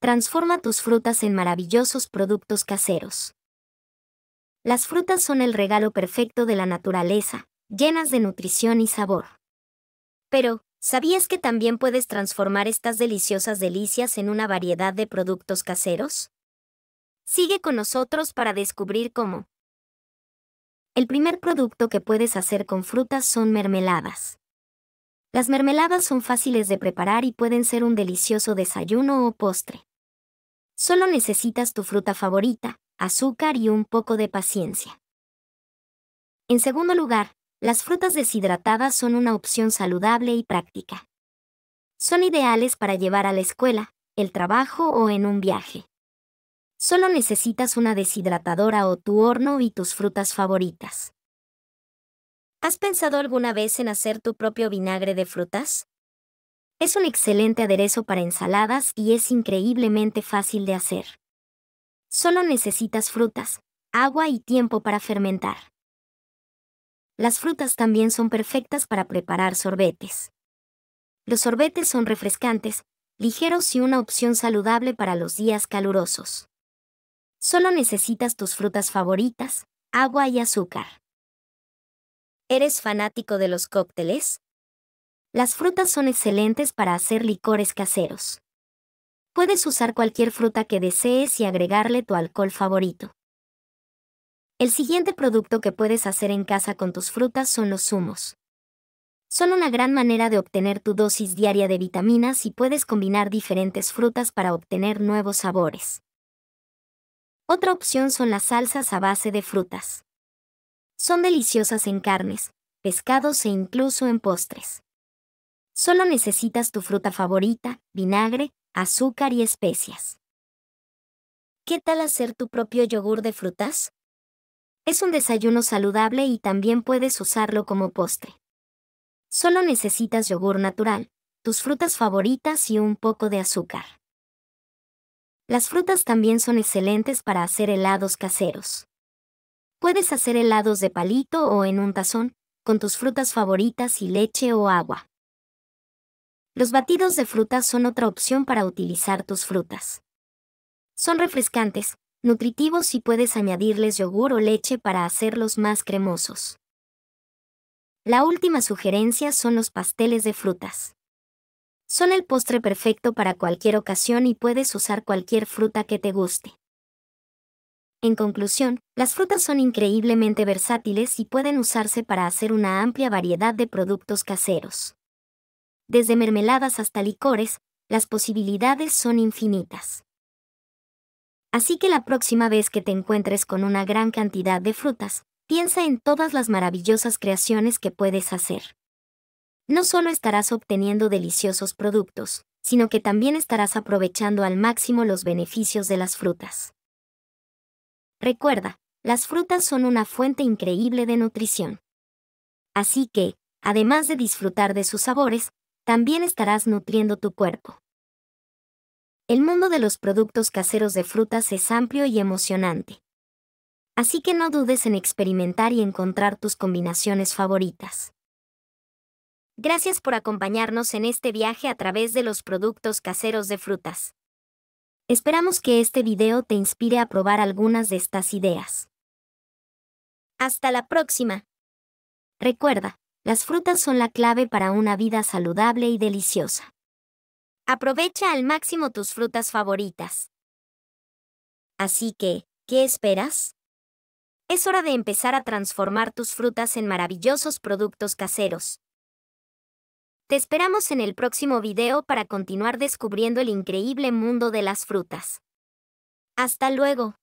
Transforma tus frutas en maravillosos productos caseros. Las frutas son el regalo perfecto de la naturaleza, llenas de nutrición y sabor. Pero, ¿sabías que también puedes transformar estas deliciosas delicias en una variedad de productos caseros? Sigue con nosotros para descubrir cómo. El primer producto que puedes hacer con frutas son mermeladas. Las mermeladas son fáciles de preparar y pueden ser un delicioso desayuno o postre. Solo necesitas tu fruta favorita, azúcar y un poco de paciencia. En segundo lugar, las frutas deshidratadas son una opción saludable y práctica. Son ideales para llevar a la escuela, el trabajo o en un viaje. Solo necesitas una deshidratadora o tu horno y tus frutas favoritas. ¿Has pensado alguna vez en hacer tu propio vinagre de frutas? Es un excelente aderezo para ensaladas y es increíblemente fácil de hacer. Solo necesitas frutas, agua y tiempo para fermentar. Las frutas también son perfectas para preparar sorbetes. Los sorbetes son refrescantes, ligeros y una opción saludable para los días calurosos. Solo necesitas tus frutas favoritas, agua y azúcar. ¿Eres fanático de los cócteles? Las frutas son excelentes para hacer licores caseros. Puedes usar cualquier fruta que desees y agregarle tu alcohol favorito. El siguiente producto que puedes hacer en casa con tus frutas son los zumos. Son una gran manera de obtener tu dosis diaria de vitaminas y puedes combinar diferentes frutas para obtener nuevos sabores. Otra opción son las salsas a base de frutas. Son deliciosas en carnes, pescados e incluso en postres. Solo necesitas tu fruta favorita, vinagre, azúcar y especias. ¿Qué tal hacer tu propio yogur de frutas? Es un desayuno saludable y también puedes usarlo como postre. Solo necesitas yogur natural, tus frutas favoritas y un poco de azúcar. Las frutas también son excelentes para hacer helados caseros. Puedes hacer helados de palito o en un tazón, con tus frutas favoritas y leche o agua. Los batidos de frutas son otra opción para utilizar tus frutas. Son refrescantes, nutritivos y puedes añadirles yogur o leche para hacerlos más cremosos. La última sugerencia son los pasteles de frutas. Son el postre perfecto para cualquier ocasión y puedes usar cualquier fruta que te guste. En conclusión, las frutas son increíblemente versátiles y pueden usarse para hacer una amplia variedad de productos caseros desde mermeladas hasta licores, las posibilidades son infinitas. Así que la próxima vez que te encuentres con una gran cantidad de frutas, piensa en todas las maravillosas creaciones que puedes hacer. No solo estarás obteniendo deliciosos productos, sino que también estarás aprovechando al máximo los beneficios de las frutas. Recuerda, las frutas son una fuente increíble de nutrición. Así que, además de disfrutar de sus sabores, también estarás nutriendo tu cuerpo. El mundo de los productos caseros de frutas es amplio y emocionante. Así que no dudes en experimentar y encontrar tus combinaciones favoritas. Gracias por acompañarnos en este viaje a través de los productos caseros de frutas. Esperamos que este video te inspire a probar algunas de estas ideas. Hasta la próxima. Recuerda, las frutas son la clave para una vida saludable y deliciosa. Aprovecha al máximo tus frutas favoritas. Así que, ¿qué esperas? Es hora de empezar a transformar tus frutas en maravillosos productos caseros. Te esperamos en el próximo video para continuar descubriendo el increíble mundo de las frutas. Hasta luego.